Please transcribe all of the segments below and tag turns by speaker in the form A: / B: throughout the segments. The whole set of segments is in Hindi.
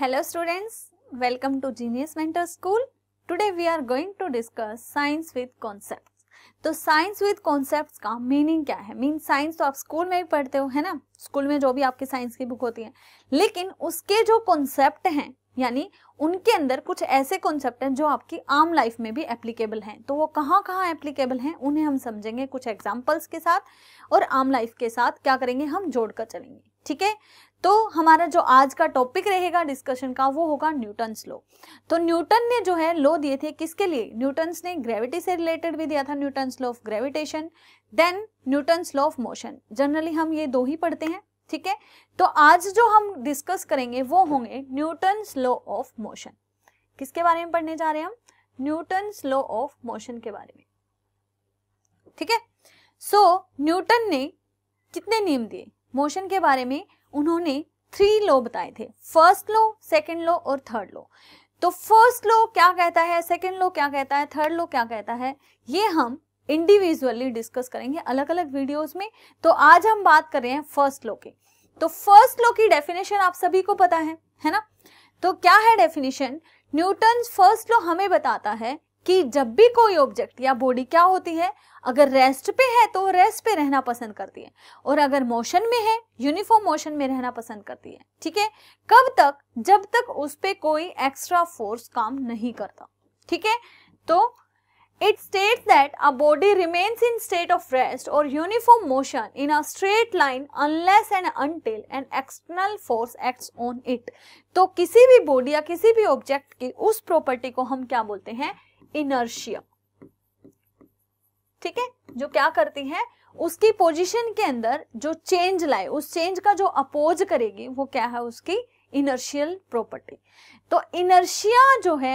A: hello students welcome to genius mentor school today we are going to discuss science with concept तो साइंस विद कॉन्सेप्ट का मीनिंग क्या है मीन साइंस तो आप स्कूल में ही पढ़ते हो है ना स्कूल में जो भी आपकी साइंस की बुक होती है लेकिन उसके जो कॉन्सेप्ट हैं यानी उनके अंदर कुछ ऐसे कॉन्सेप्ट हैं जो आपकी आम लाइफ में भी एप्लीकेबल हैं तो वो कहाँ कहाँ एप्लीकेबल हैं उन्हें हम समझेंगे कुछ एग्जाम्पल्स के साथ और आम लाइफ के साथ क्या करेंगे हम जोड़कर चलेंगे ठीक है तो हमारा जो आज का टॉपिक रहेगा डिस्कशन का वो होगा न्यूटन्स लो तो न्यूटन ने जो है लो दिए थे किसके लिए न्यूटन्स ने ग्रेविटी से रिलेटेड भी दिया था Newton's law of gravitation then Newton's law of motion generally हम ये दो ही पढ़ते हैं ठीक है तो आज जो हम डिस्कस करेंगे वो होंगे न्यूटन्स लो ऑफ मोशन किसके बारे में पढ़ने जा रहे हैं हम न्यूटन्स लो ऑफ मोशन के बारे में ठीक है सो न्यूटन ने कितने नियम दिए मोशन के बारे में उन्होंने थ्री लो बताए थे फर्स्ट लो सेकेंड लो और थर्ड लो तो फर्स्ट लो क्या कहता है सेकेंड लो क्या कहता है थर्ड लो क्या कहता है ये हम इंडिविजुअली डिस्कस करेंगे अलग अलग वीडियोस में तो आज हम बात कर रहे हैं फर्स्ट लो की तो फर्स्ट लो की डेफिनेशन आप सभी को पता है है ना तो क्या है डेफिनेशन न्यूटन फर्स्ट लो हमें बताता है कि जब भी कोई ऑब्जेक्ट या बॉडी क्या होती है अगर रेस्ट पे है तो रेस्ट पे रहना पसंद करती है और अगर मोशन में है यूनिफॉर्म मोशन में रहना पसंद करती है ठीक है कब तक जब तक उस पर कोई एक्स्ट्रा फोर्स काम नहीं करता ठीक है तो it state that a body remains in state of rest और uniform motion in a straight line unless and until an external force acts on it तो किसी भी बॉडी या किसी भी ऑब्जेक्ट की उस प्रॉपर्टी को हम क्या बोलते हैं इनर्शिया ठीक है जो क्या करती है उसकी पोजीशन के अंदर जो चेंज लाए उस चेंज का जो अपोज करेगी वो क्या है उसकी इनर्शियल प्रॉपर्टी तो इनर्शिया जो है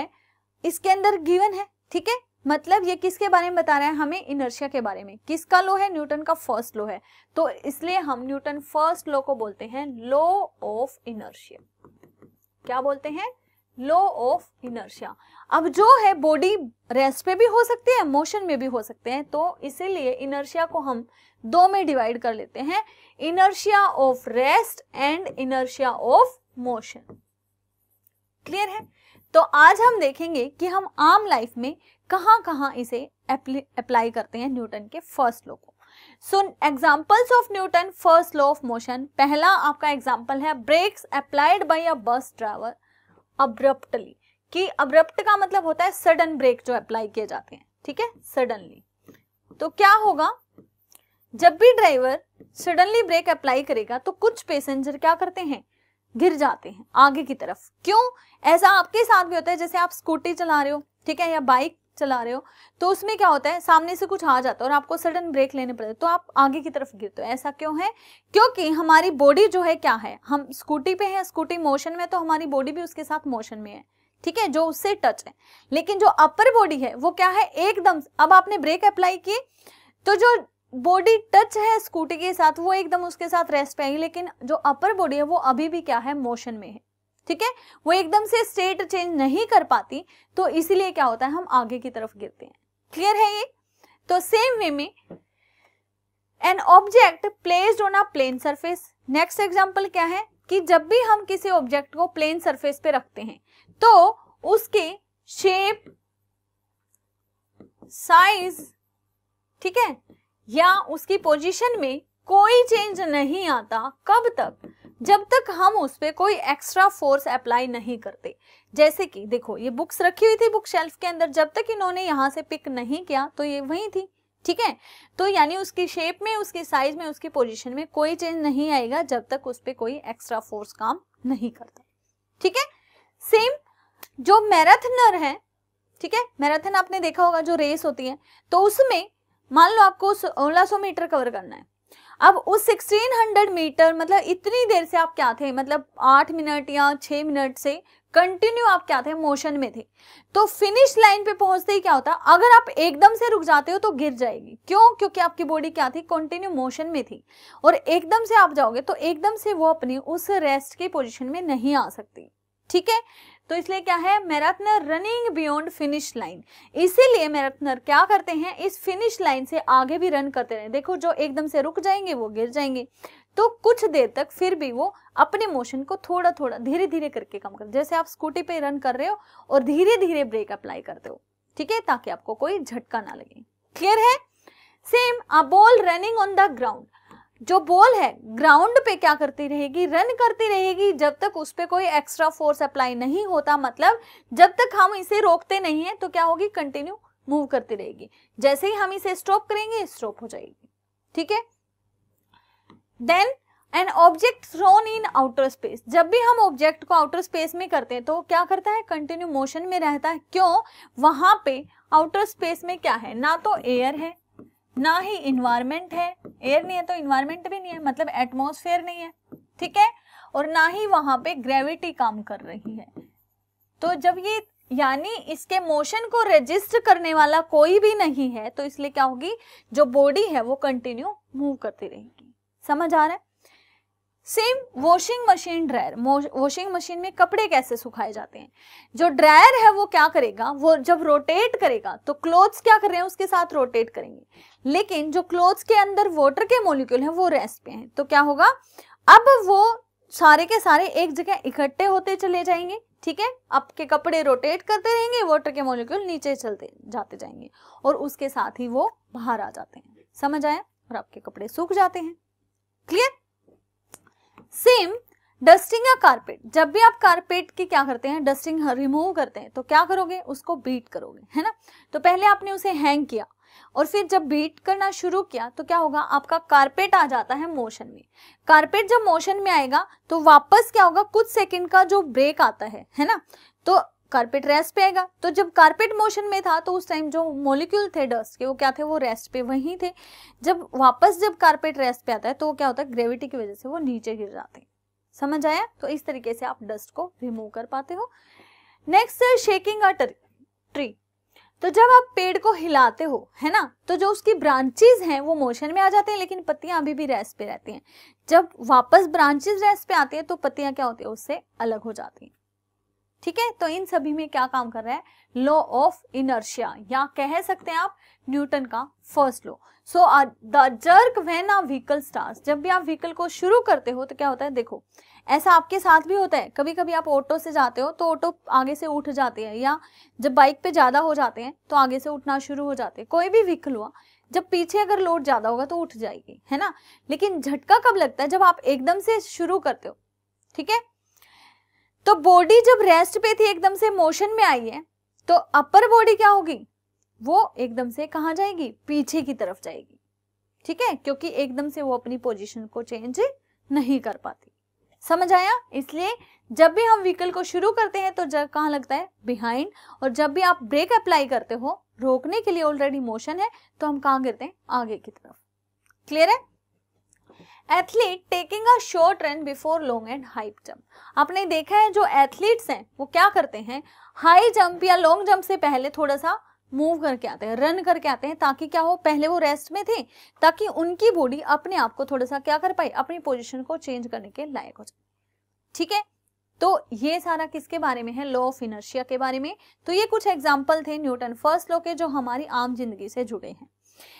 A: इसके अंदर गिवन है ठीक है मतलब ये किसके बारे में बता रहा है हमें इनर्शिया के बारे में किसका लो है न्यूटन का फर्स्ट लो है तो इसलिए हम न्यूटन फर्स्ट लो को बोलते हैं लो ऑफ इनर्शिया क्या बोलते हैं लॉ ऑफ इनर्शिया अब जो है बॉडी रेस्ट पे भी हो सकती है मोशन में भी हो सकते हैं तो इसीलिए इनर्शिया को हम दो में डिवाइड कर लेते हैं inertia of rest and inertia of motion clear है तो आज हम देखेंगे कि हम आम लाइफ में कहां कहां इसे अप्लाई करते हैं न्यूटन के फर्स्ट लॉ को so examples of Newton first law of motion पहला आपका एग्जाम्पल है breaks applied by a bus driver abruptly कि अब्रप्ट का मतलब होता है सडन ब्रेक जो अप्लाई किए जाते हैं ठीक है सडनली तो क्या होगा जब भी ड्राइवर सडनली ब्रेक अप्लाई करेगा तो कुछ पैसेंजर क्या करते हैं गिर जाते हैं आगे की तरफ क्यों ऐसा आपके साथ भी होता है जैसे आप स्कूटी चला रहे हो ठीक है या बाइक चला रहे हो तो उसमें क्या होता है सामने से कुछ आ जाता है और आपको सडन ब्रेक लेने पड़ते तो आप आगे की तरफ गिरते हो ऐसा क्यों है क्योंकि हमारी बॉडी जो है क्या है हम स्कूटी पे हैं स्कूटी मोशन में तो हमारी बॉडी भी उसके साथ मोशन में है ठीक है जो उससे टच है लेकिन जो अपर बॉडी है वो क्या है एकदम अब आपने ब्रेक अप्लाई की तो जो बॉडी टच है स्कूटी के साथ वो एकदम उसके साथ रेस्ट पे आई लेकिन जो अपर बॉडी है वो अभी भी क्या है मोशन में है ठीक है वो एकदम से स्टेट चेंज नहीं कर पाती तो इसीलिए क्या होता है हम आगे की तरफ गिरते हैं क्लियर है ये तो सेम वे में an object placed on a plane surface next example क्या है कि जब भी हम किसी ऑब्जेक्ट को प्लेन सरफेस पे रखते हैं तो उसके शेप साइज ठीक है या उसकी पोजीशन में कोई चेंज नहीं आता कब तक जब तक हम उस पर कोई एक्स्ट्रा फोर्स अप्लाई नहीं करते जैसे कि देखो ये बुक्स रखी हुई थी बुक शेल्फ के अंदर जब तक इन्होंने यहाँ से पिक नहीं किया तो ये वही थी ठीक है तो यानी उसकी शेप में उसकी साइज में उसकी पोजीशन में कोई चेंज नहीं आएगा जब तक उस पर कोई एक्स्ट्रा फोर्स काम नहीं करता ठीक है सेम जो मैराथनर है ठीक है मैराथन आपने देखा होगा जो रेस होती है तो उसमें मान लो आपको सौ मीटर कवर करना है अब उस 1600 मीटर मतलब इतनी देर से आप क्या थे मतलब आठ मिनट या छह मिनट से कंटिन्यू आप क्या थे मोशन में थे तो फिनिश लाइन पे पहुंचते ही क्या होता अगर आप एकदम से रुक जाते हो तो गिर जाएगी क्यों क्योंकि आपकी बॉडी क्या थी कंटिन्यू मोशन में थी और एकदम से आप जाओगे तो एकदम से वो अपनी उस रेस्ट की पोजिशन में नहीं आ सकती ठीक है तो इसलिए क्या है marathoner running beyond finish line इसीलिए मैराथनर क्या करते हैं इस फिनिश लाइन से आगे भी रन करते रहे देखो जो एकदम से रुक जाएंगे वो गिर जाएंगे तो कुछ देर तक फिर भी वो अपने मोशन को थोड़ा थोड़ा धीरे धीरे करके कम कर जैसे आप स्कूटी पे रन कर रहे हो और धीरे धीरे ब्रेक अप्लाई करते हो ठीक है ताकि आपको कोई झटका ना लगे क्लियर है same a ball running on the ground जो बॉल है ग्राउंड पे क्या करती रहेगी रन करती रहेगी जब तक उस पर कोई एक्स्ट्रा फोर्स अप्लाई नहीं होता मतलब जब तक हम इसे रोकते नहीं है तो क्या होगी कंटिन्यू मूव करती रहेगी जैसे ही हम इसे स्टॉप करेंगे स्टॉप हो जाएगी ठीक है then an object thrown in outer space जब भी हम ऑब्जेक्ट को आउटर स्पेस में करते हैं तो क्या करता है कंटिन्यू मोशन में रहता है क्यों वहां पे आउटर स्पेस में क्या है ना तो एयर है ना ही इन्वायरमेंट है एयर नहीं है तो इन्वायरमेंट भी नहीं है मतलब एटमोसफेयर नहीं है ठीक है और ना ही वहां पे ग्रेविटी काम कर रही है तो जब ये यानी इसके मोशन को रजिस्टर करने वाला कोई भी नहीं है तो इसलिए क्या होगी जो बॉडी है वो कंटिन्यू मूव करती रहेगी समझ आ रहा है same washing machine dryer washing machine में कपड़े कैसे सुखाए जाते हैं जो ड्रायर है वो क्या करेगा वो जब रोटेट करेगा तो क्लोथ्स क्या कर रहे हैं उसके साथ रोटेट करेंगे लेकिन जो क्लोथ्स के अंदर वाटर के मोलिक्यूल हैं वो रेस्ट पे हैं तो क्या होगा अब वो सारे के सारे एक जगह इकट्ठे होते चले जाएंगे ठीक है आपके कपड़े रोटेट करते रहेंगे वाटर के मोलिक्यूल नीचे चलते जाते जाएंगे और उसके साथ ही वो बाहर आ जाते हैं समझ आया और आपके कपड़े सूख जाते हैं क्लियर डस्टिंग या कारपेट जब भी आप कारपेट की क्या करते हैं डस्टिंग रिमूव करते हैं तो क्या करोगे उसको बीट करोगे है ना तो पहले आपने उसे हैंग किया और फिर जब बीट करना शुरू किया तो क्या होगा आपका कारपेट आ जाता है मोशन में कारपेट जब मोशन में आएगा तो वापस क्या होगा कुछ सेकंड का जो ब्रेक आता है है ना तो कारपेट रेस्ट पे आएगा तो जब कारपेट मोशन में था तो उस टाइम जो मोलिक्यूल थे डस्ट के वो क्या थे वो रेस्ट पे वहीं थे जब वापस जब कारपेट रेस्ट पे आता है तो वो क्या होता है ग्रेविटी की वजह से वो नीचे गिर जाते हैं समझ आया तो इस तरीके से आप डस्ट को रिमूव कर पाते हो नेक्स्ट शेकिंग अ ट्री तो जब आप पेड़ को हिलाते हो है ना तो जो उसकी ब्रांचेज हैं वो मोशन में आ जाते हैं लेकिन पत्तियां अभी भी रेस पे रहती हैं जब वापस ब्रांचेज रेस पे आती है तो पत्तियां क्या होती है उससे अलग हो जाती हैं ठीक है तो इन सभी में क्या काम कर रहा है लॉ ऑफ इनर्शिया या कह सकते हैं आप न्यूटन का first law so the jerk when a vehicle start जब भी आप व्हीकल को शुरू करते हो तो क्या होता है देखो ऐसा आपके साथ भी होता है कभी कभी आप ऑटो से जाते हो तो ऑटो आगे से उठ जाते हैं या जब बाइक पे ज़्यादा हो जाते हैं तो आगे से उठना शुरू हो जाते हैं कोई भी व्हीकल हुआ जब पीछे अगर लोड ज़्यादा होगा तो उठ जाएगी है ना लेकिन झटका कब लगता है जब आप एकदम से शुरू करते हो ठीक है तो बॉडी जब रेस्ट पे थी एकदम से मोशन में आई है तो अपर बॉडी क्या होगी वो एकदम से कहा जाएगी पीछे की तरफ जाएगी ठीक है क्योंकि एकदम से वो अपनी पोजीशन को चेंज नहीं कर पाती समझ आया इसलिए जब भी हम व्हीकल को शुरू करते हैं तो जब कहाँ लगता है बिहाइंड और जब भी आप ब्रेक अप्लाई करते हो रोकने के लिए ऑलरेडी मोशन है तो हम कहाँ गिरते हैं आगे की तरफ क्लियर है athlete taking a short run before long and high jump आपने देखा है जो एथलीट्स हैं वो क्या करते हैं हाई जंप या लॉन्ग जंप से पहले थोड़ा सा मूव करके आते हैं रन करके आते हैं ताकि क्या हो पहले वो रेस्ट में थे ताकि उनकी बॉडी अपने आप को थोड़ा सा क्या कर पाए अपनी पोजिशन को चेंज करने के लायक हो जाए ठीक है तो ये सारा किसके बारे में है लॉ ऑफ इनर्शिया के बारे में तो ये कुछ एग्जाम्पल थे न्यूटन फर्स्ट लॉ के जो हमारी आम जिंदगी से जुड़े हैं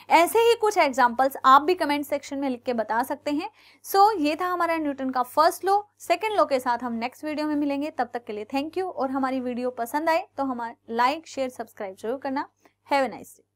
A: ऐसे ही कुछ एग्जाम्पल्स आप भी कमेंट सेक्शन में लिख के बता सकते हैं सो so, ये था हमारा न्यूटन का फर्स्ट लो सेकेंड लो के साथ हम नेक्स्ट वीडियो में मिलेंगे तब तक के लिए थैंक यू और हमारी वीडियो पसंद आए तो हमारा लाइक शेयर सब्सक्राइब जरूर करना हैव ए नाइस डे